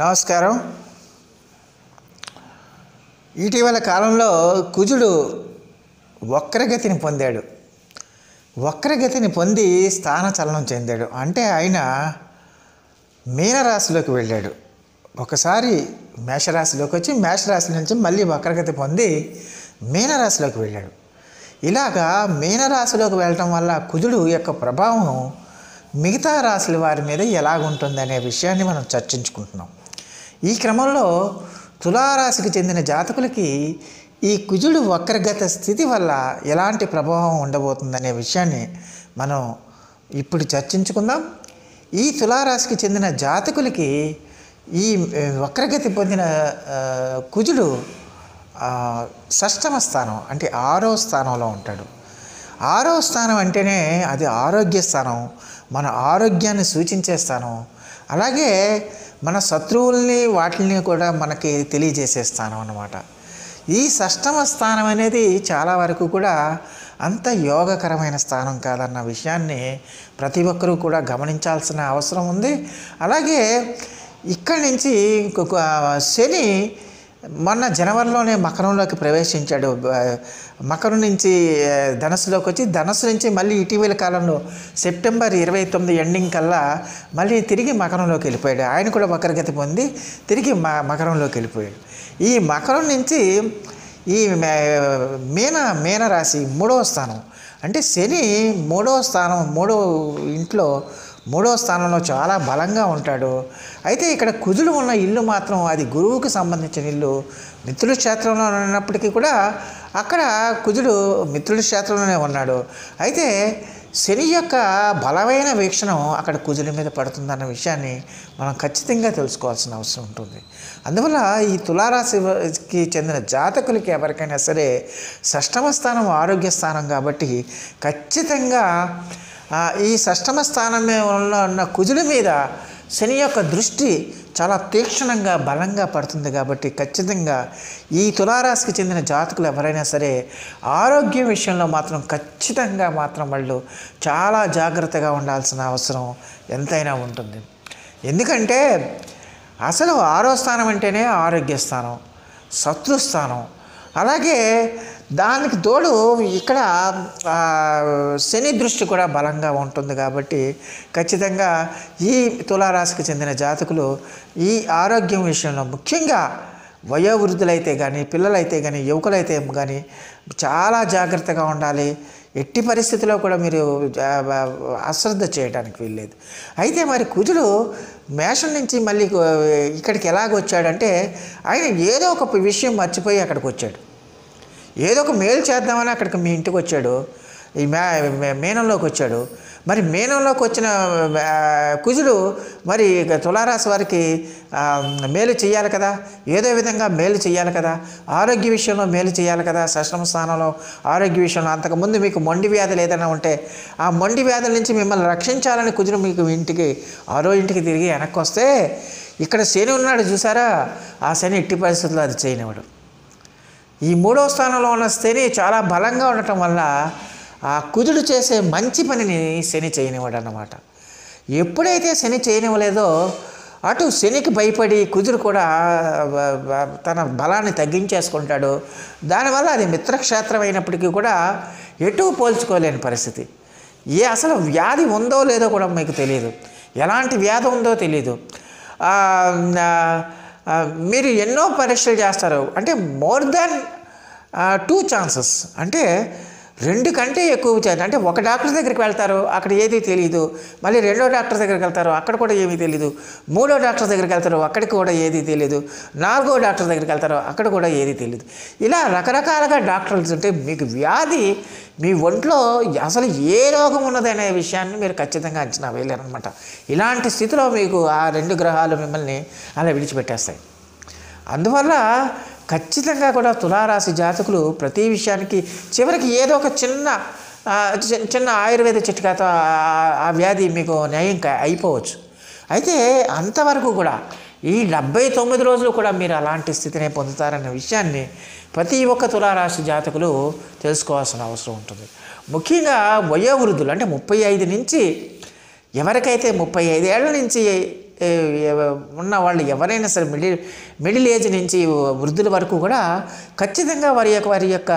నమస్కారం ఇటీవల కాలంలో కుజుడు వక్రగతిని పొందాడు వక్రగతిని పొంది స్థాన చలనం చెందాడు అంటే ఆయన మీనరాశిలోకి వెళ్ళాడు ఒకసారి మేషరాశిలోకి వచ్చి మేషరాశి నుంచి మళ్ళీ వక్రగతి పొంది మీనరాశిలోకి వెళ్ళాడు ఇలాగా మీనరాశిలోకి వెళ్ళటం వల్ల కుజుడు యొక్క ప్రభావం మిగతా రాశుల వారి మీద అనే విషయాన్ని మనం చర్చించుకుంటున్నాం ఈ క్రమంలో తులారాశికి చెందిన జాతకులకి ఈ కుజుడు వక్రగత స్థితి వల్ల ఎలాంటి ప్రభావం ఉండబోతుందనే విషయాన్ని మనం ఇప్పుడు చర్చించుకుందాం ఈ తులారాశికి చెందిన జాతకులకి ఈ వక్రగతి పొందిన కుజుడు షష్టమ స్థానం అంటే ఆరో స్థానంలో ఉంటాడు ఆరో స్థానం అంటేనే అది ఆరోగ్య స్థానం మన ఆరోగ్యాన్ని సూచించేస్తాను అలాగే మన శత్రువుల్ని వాటిని కూడా మనకి తెలియజేసే స్థానం అన్నమాట ఈ షష్టమ స్థానం అనేది చాలా వరకు కూడా అంత యోగకరమైన స్థానం కాదన్న విషయాన్ని ప్రతి ఒక్కరూ కూడా గమనించాల్సిన అవసరం ఉంది అలాగే ఇక్కడి నుంచి శని మొన్న జనవరిలోనే మకరంలోకి ప్రవేశించాడు మకరం నుంచి ధనస్సులోకి వచ్చి ధనస్సు నుంచి మళ్ళీ ఇటీవల కాలంలో సెప్టెంబర్ ఇరవై తొమ్మిది ఎండింగ్ కల్లా మళ్ళీ తిరిగి మకరంలోకి వెళ్ళిపోయాడు ఆయన కూడా వక్రగతి పొంది తిరిగి మ మకరంలోకి వెళ్ళిపోయాడు ఈ మకరం నుంచి ఈ మీన మీనరాశి మూడవ స్థానం అంటే శని మూడవ స్థానం మూడో ఇంట్లో మూడో స్థానంలో చాలా బలంగా ఉంటాడు అయితే ఇక్కడ కుదులు ఉన్న ఇల్లు మాత్రం అది గురువుకు సంబంధించిన ఇల్లు మిత్రుల క్షేత్రంలో ఉన్నప్పటికీ కూడా అక్కడ కుజుడు మిత్రుల క్షేత్రంలోనే ఉన్నాడు అయితే శని యొక్క బలమైన వీక్షణం అక్కడ కుజుల మీద పడుతుందన్న విషయాన్ని మనం ఖచ్చితంగా తెలుసుకోవాల్సిన అవసరం ఉంటుంది అందువల్ల ఈ తులారాశికి చెందిన జాతకులకి ఎవరికైనా సరే షష్టమ స్థానం ఆరోగ్య స్థానం కాబట్టి ఖచ్చితంగా ఈ షష్టమ స్థానంలో ఉన్న కుజుడి మీద శని యొక్క దృష్టి చాలా తీక్షణంగా బలంగా పడుతుంది కాబట్టి ఖచ్చితంగా ఈ తులారాశికి చెందిన జాతకులు ఎవరైనా సరే ఆరోగ్యం విషయంలో మాత్రం ఖచ్చితంగా మాత్రం వాళ్ళు చాలా జాగ్రత్తగా ఉండాల్సిన అవసరం ఎంతైనా ఉంటుంది ఎందుకంటే అసలు ఆరో స్థానం అంటేనే ఆరోగ్య స్థానం శత్రుస్థానం అలాగే దానికి తోడు ఇక్కడ శని దృష్టి కూడా బలంగా ఉంటుంది కాబట్టి ఖచ్చితంగా ఈ తులారాశికి చెందిన జాతకులు ఈ ఆరోగ్యం విషయంలో ముఖ్యంగా వయోవృద్ధులైతే కానీ పిల్లలైతే కానీ యువకులైతే కానీ చాలా జాగ్రత్తగా ఉండాలి ఎట్టి పరిస్థితిలో కూడా మీరు అశ్రద్ధ చేయడానికి వీల్లేదు అయితే మరి కుజుడు మేషం నుంచి మళ్ళీ ఇక్కడికి ఎలాగొచ్చాడంటే ఆయన ఏదో ఒక విషయం మర్చిపోయి అక్కడికి వచ్చాడు ఏదో ఒక మేలు చేద్దామని అక్కడికి మీ ఇంటికి వచ్చాడు ఈ మే మేనంలోకి వచ్చాడు మరి మేనంలోకి వచ్చిన కుజుడు మరి తులారాశి వారికి మేలు చేయాలి కదా ఏదో విధంగా మేలు చేయాలి కదా ఆరోగ్య విషయంలో మేలు చేయాలి కదా సష్టమ స్థానంలో ఆరోగ్య విషయంలో అంతకుముందు మీకు మొండి వ్యాధులు ఏదైనా ఉంటే ఆ మొండి వ్యాధుల నుంచి మిమ్మల్ని రక్షించాలని కుజుడు మీకు ఇంటికి ఆరో ఇంటికి తిరిగి వెనక్కి వస్తే ఇక్కడ శని ఉన్నాడు చూసారా ఆ శని ఎట్టి పరిస్థితుల్లో అది చేయనివాడు ఈ మూడో స్థానంలో ఉన్న శని చాలా బలంగా ఉండటం వల్ల ఆ కుదుడు చేసే మంచి పనిని శని చేయనివాడు అన్నమాట ఎప్పుడైతే శని చేయనివ్వలేదో అటు శనికి భయపడి కుదురు కూడా తన బలాన్ని తగ్గించేసుకుంటాడు దానివల్ల అది మిత్రక్షేత్రం అయినప్పటికీ కూడా ఎటు పోల్చుకోలేని పరిస్థితి ఏ అసలు వ్యాధి ఉందో లేదో కూడా మీకు తెలియదు ఎలాంటి వ్యాధి ఉందో తెలియదు మీరు ఎన్నో పరీక్షలు చేస్తారు అంటే మోర్ దెన్ టూ ఛాన్సెస్ అంటే రెండు కంటే ఎక్కువ చేయాలి అంటే ఒక డాక్టర్ దగ్గరికి వెళ్తారు అక్కడ ఏది తెలియదు మళ్ళీ రెండో డాక్టర్ దగ్గరికి వెళ్తారు అక్కడ కూడా ఏమీ తెలియదు మూడో డాక్టర్ దగ్గరికి వెళ్తారు అక్కడికి కూడా ఏది తెలియదు నాలుగో డాక్టర్ దగ్గరికి వెళ్తారు అక్కడ కూడా ఏది తెలియదు ఇలా రకరకాలుగా డాక్టర్లు ఉంటే మీకు వ్యాధి మీ ఒంట్లో అసలు ఏ రోగం ఉన్నదనే విషయాన్ని మీరు ఖచ్చితంగా అంచనా వేయలేరనమాట ఇలాంటి స్థితిలో మీకు ఆ రెండు గ్రహాలు మిమ్మల్ని అలా విడిచిపెట్టేస్తాయి అందువల్ల ఖచ్చితంగా కూడా తులారాశి జాతకులు ప్రతి విషయానికి చివరికి ఏదో ఒక చిన్న చిన్న ఆయుర్వేద చిట్కాతో ఆ వ్యాధి మీకు న్యాయం అయిపోవచ్చు అయితే అంతవరకు కూడా ఈ డెబ్బై తొమ్మిది రోజులు కూడా మీరు అలాంటి స్థితిని పొందుతారన్న విషయాన్ని ప్రతి ఒక్క తులారాశి జాతకులు తెలుసుకోవాల్సిన అవసరం ఉంటుంది ముఖ్యంగా వయోవృద్ధులు అంటే ముప్పై ఐదు నుంచి ఎవరికైతే ముప్పై ఐదేళ్ల నుంచి ఉన్న వాళ్ళు ఎవరైనా సరే మిడిల్ మిడిల్ ఏజ్ నుంచి వృద్ధుల వరకు కూడా ఖచ్చితంగా వారి యొక్క వారి యొక్క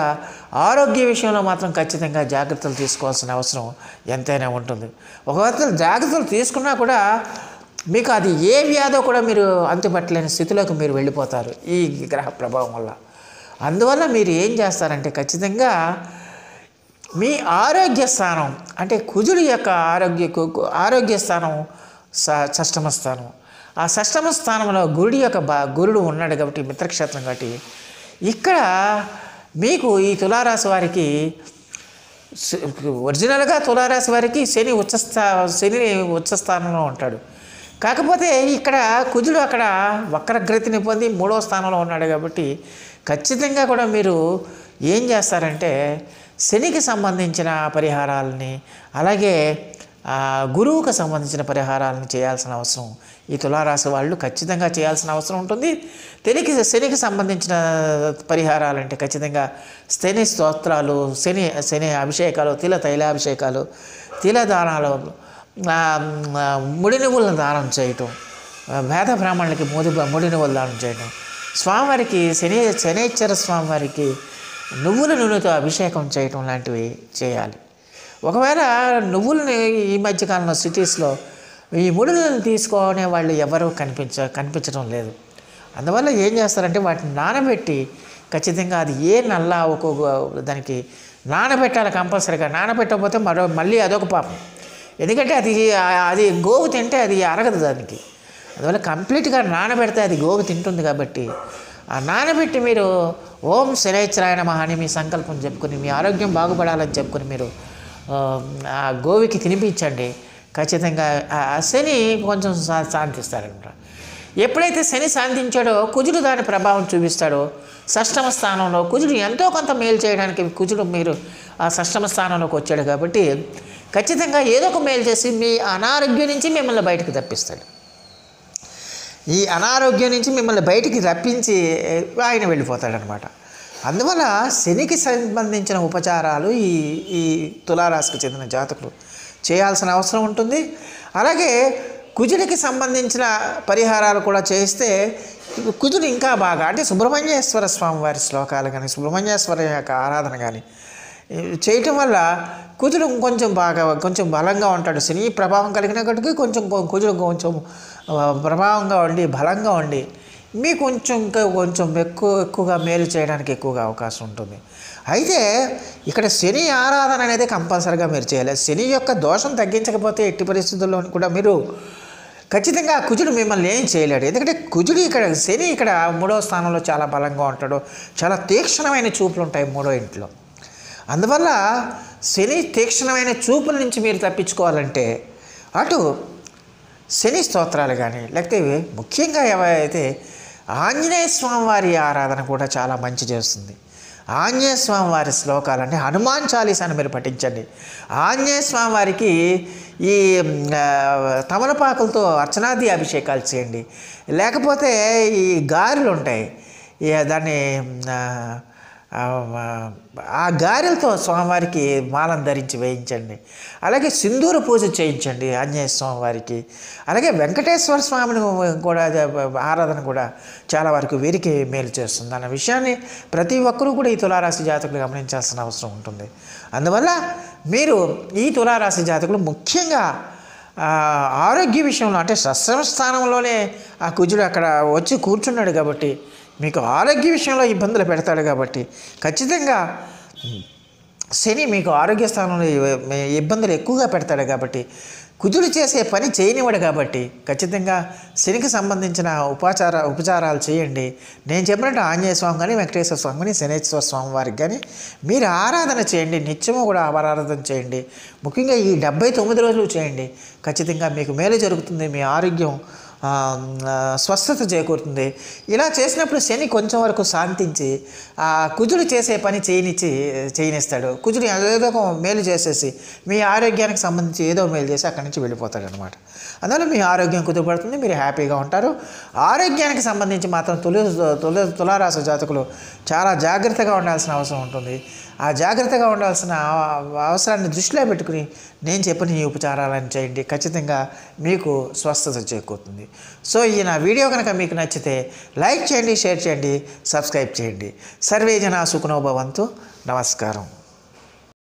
ఆరోగ్య విషయంలో మాత్రం ఖచ్చితంగా జాగ్రత్తలు తీసుకోవాల్సిన అవసరం ఎంతైనా ఉంటుంది ఒకవేళ జాగ్రత్తలు తీసుకున్నా కూడా మీకు అది ఏ వ్యాధో కూడా మీరు అంతుపట్టలేని స్థితిలోకి మీరు వెళ్ళిపోతారు ఈ గ్రహ ప్రభావం వల్ల అందువల్ల మీరు ఏం చేస్తారంటే ఖచ్చితంగా మీ ఆరోగ్య స్థానం అంటే కుజుడి యొక్క ఆరోగ్య ఆరోగ్య స్థానం స షష్టమ స్థానం ఆ షష్టమ స్థానంలో గురుడి యొక్క బా గురుడు ఉన్నాడు కాబట్టి మిత్రక్షేత్రం కాబట్టి ఇక్కడ మీకు ఈ తులారాశి వారికి ఒరిజినల్గా తులారాశి వారికి శని ఉచ్చస్థా శని ఉచ్చస్థానంలో ఉంటాడు కాకపోతే ఇక్కడ కుజుడు అక్కడ వక్రగ్రతిని పొంది మూడవ స్థానంలో ఉన్నాడు కాబట్టి ఖచ్చితంగా కూడా మీరు ఏం చేస్తారంటే శనికి సంబంధించిన పరిహారాలని అలాగే గురువుకు సంబంధించిన పరిహారాలను చేయాల్సిన అవసరం ఈ తులారాశి వాళ్ళు ఖచ్చితంగా చేయాల్సిన అవసరం ఉంటుంది తెలికి శనికి సంబంధించిన పరిహారాలు అంటే ఖచ్చితంగా శని స్తోత్రాలు శని శని అభిషేకాలు తిల తైలాభిషేకాలు తిల దానాలు ముడి నువ్వులను దానం చేయటం వేద బ్రాహ్మణులకి మోది ముడి నువ్వులు దానం చేయటం స్వామివారికి శని శనేశ్వర స్వామివారికి నువ్వుల నూనెతో అభిషేకం చేయటం లాంటివి చేయాలి ఒకవేళ నువ్వులని ఈ మధ్యకాలంలో సిటీస్లో ఈ ముడులను తీసుకోనే వాళ్ళు ఎవరూ కనిపించ కనిపించడం లేదు అందువల్ల ఏం చేస్తారంటే వాటిని నానబెట్టి ఖచ్చితంగా అది ఏ నల్ల ఒక్కొక్క దానికి నానబెట్టాలి కంపల్సరీగా నానబెట్టకపోతే మరో మళ్ళీ అదొక పాపం ఎందుకంటే అది అది గోవు తింటే అది అరగదు దానికి అందువల్ల కంప్లీట్గా నానబెడితే అది గోవు తింటుంది కాబట్టి ఆ నానబెట్టి మీరు ఓం శనేశ్వరాయణ మహాని మీ సంకల్పం చెప్పుకుని మీ ఆరోగ్యం బాగుపడాలని చెప్పుకుని మీరు ఆ గోవికి తినిపించండి ఖచ్చితంగా ఆ శని కొంచెం శాంతిస్తారనమాట ఎప్పుడైతే శని శాంతించాడో కుజుడు దాని ప్రభావం చూపిస్తాడో షష్టమ స్థానంలో కుజుడు ఎంతో కొంత మేలు చేయడానికి కుజుడు మీరు ఆ షష్టమ స్థానంలోకి వచ్చాడు కాబట్టి ఖచ్చితంగా ఏదో ఒక మేలు చేసి మీ అనారోగ్యం నుంచి మిమ్మల్ని బయటకు తప్పిస్తాడు ఈ అనారోగ్యం నుంచి మిమ్మల్ని బయటికి రప్పించి ఆయన వెళ్ళిపోతాడనమాట అందువల్ల శనికి సంబంధించిన ఉపచారాలు ఈ ఈ తులారాశికి చెందిన జాతకులు చేయాల్సిన అవసరం ఉంటుంది అలాగే కుజుడికి సంబంధించిన పరిహారాలు కూడా చేస్తే కుజుడు ఇంకా బాగా అంటే సుబ్రహ్మణ్యేశ్వర స్వామి వారి శ్లోకాలు కానీ సుబ్రహ్మణ్యేశ్వర యొక్క ఆరాధన కానీ చేయటం వల్ల కుజుడు కొంచెం బాగా కొంచెం బలంగా ఉంటాడు శని ప్రభావం కలిగినప్పటికీ కొంచెం కుజుడు కొంచెం ప్రభావంగా ఉండి బలంగా ఉండి మీ కొంచెం ఇంకా కొంచెం ఎక్కువ ఎక్కువగా మేలు చేయడానికి ఎక్కువగా అవకాశం ఉంటుంది అయితే ఇక్కడ శని ఆరాధన అనేది కంపల్సరీగా మీరు చేయాలి శని యొక్క దోషం తగ్గించకపోతే ఎట్టి పరిస్థితుల్లో కూడా మీరు ఖచ్చితంగా కుజుడు మిమ్మల్ని ఏం చేయలేడు ఎందుకంటే కుజుడు ఇక్కడ శని ఇక్కడ మూడో స్థానంలో చాలా బలంగా ఉంటాడు చాలా తీక్షణమైన చూపులు ఉంటాయి మూడో ఇంట్లో అందువల్ల శని తీక్షణమైన చూపుల నుంచి మీరు తప్పించుకోవాలంటే అటు శని స్తోత్రాలు కానీ లేకపోతే ముఖ్యంగా ఏవైతే ఆంజనేయ స్వామివారి ఆరాధన కూడా చాలా మంచి చేస్తుంది ఆంజనేయ స్వామి వారి శ్లోకాలంటే హనుమాన్ చాలీసాను మీరు పఠించండి ఆంజనేయ స్వామి వారికి ఈ తమలపాకులతో అర్చనాది అభిషేకాలు చేయండి లేకపోతే ఈ గారెలు ఉంటాయి దాన్ని ఆ గారెలతో స్వామివారికి మాలను ధరించి వేయించండి అలాగే సింధూర పూజ చేయించండి ఆంజనేయ స్వామివారికి అలాగే వెంకటేశ్వర స్వామిని కూడా ఆరాధన కూడా చాలా వరకు వీరికి మేలు చేస్తుంది అన్న విషయాన్ని ప్రతి ఒక్కరూ కూడా ఈ తులారాశి జాతకులు గమనించాల్సిన అవసరం ఉంటుంది అందువల్ల మీరు ఈ తులారాశి జాతకులు ముఖ్యంగా ఆరోగ్య విషయంలో అంటే సస్రం స్థానంలోనే ఆ కుజుడు అక్కడ వచ్చి కూర్చున్నాడు కాబట్టి మీకు ఆరోగ్య విషయంలో ఇబ్బందులు పెడతాడు కాబట్టి ఖచ్చితంగా శని మీకు ఆరోగ్య స్థానంలో ఇబ్బందులు ఎక్కువగా పెడతాడు కాబట్టి కుదురు చేసే పని చేయనివాడు కాబట్టి ఖచ్చితంగా శనికి సంబంధించిన ఉపాచార ఉపచారాలు చేయండి నేను చెప్పినట్టు ఆంజనేయ స్వామి కానీ వెంకటేశ్వర స్వామి కానీ శనేశ్వర స్వామి వారికి కానీ మీరు ఆరాధన చేయండి నిత్యము కూడా ఆరాధన చేయండి ముఖ్యంగా ఈ డెబ్బై తొమ్మిది రోజులు చేయండి ఖచ్చితంగా మీకు మేలు జరుగుతుంది మీ ఆరోగ్యం స్వస్థత చేకూరుతుంది ఇలా చేసినప్పుడు శని కొంచెం వరకు శాంతించి ఆ కుజుడు చేసే పని చేయనిచ్చి చేయనిస్తాడు కుజుడు ఏదో ఒక మేలు చేసేసి మీ ఆరోగ్యానికి సంబంధించి ఏదో మేలు చేసి అక్కడి నుంచి వెళ్ళిపోతాడు అనమాట అందువల్ల మీ ఆరోగ్యం కుదురుపడుతుంది మీరు హ్యాపీగా ఉంటారు ఆరోగ్యానికి సంబంధించి మాత్రం తొలి తొలి తులారాసు జాతకులు చాలా జాగ్రత్తగా ఉండాల్సిన అవసరం ఉంటుంది ఆ జాగ్రత్తగా ఉండాల్సిన అవసరాన్ని దృష్టిలో పెట్టుకుని నేను చెప్పిన ఈ ఉపచారాలను చేయండి ఖచ్చితంగా మీకు స్వస్థత చేకూరుతుంది సో ఈ నా వీడియో కనుక మీకు నచ్చితే లైక్ చేయండి షేర్ చేయండి సబ్స్క్రైబ్ చేయండి సర్వేజన సుఖనోభవంతు నమస్కారం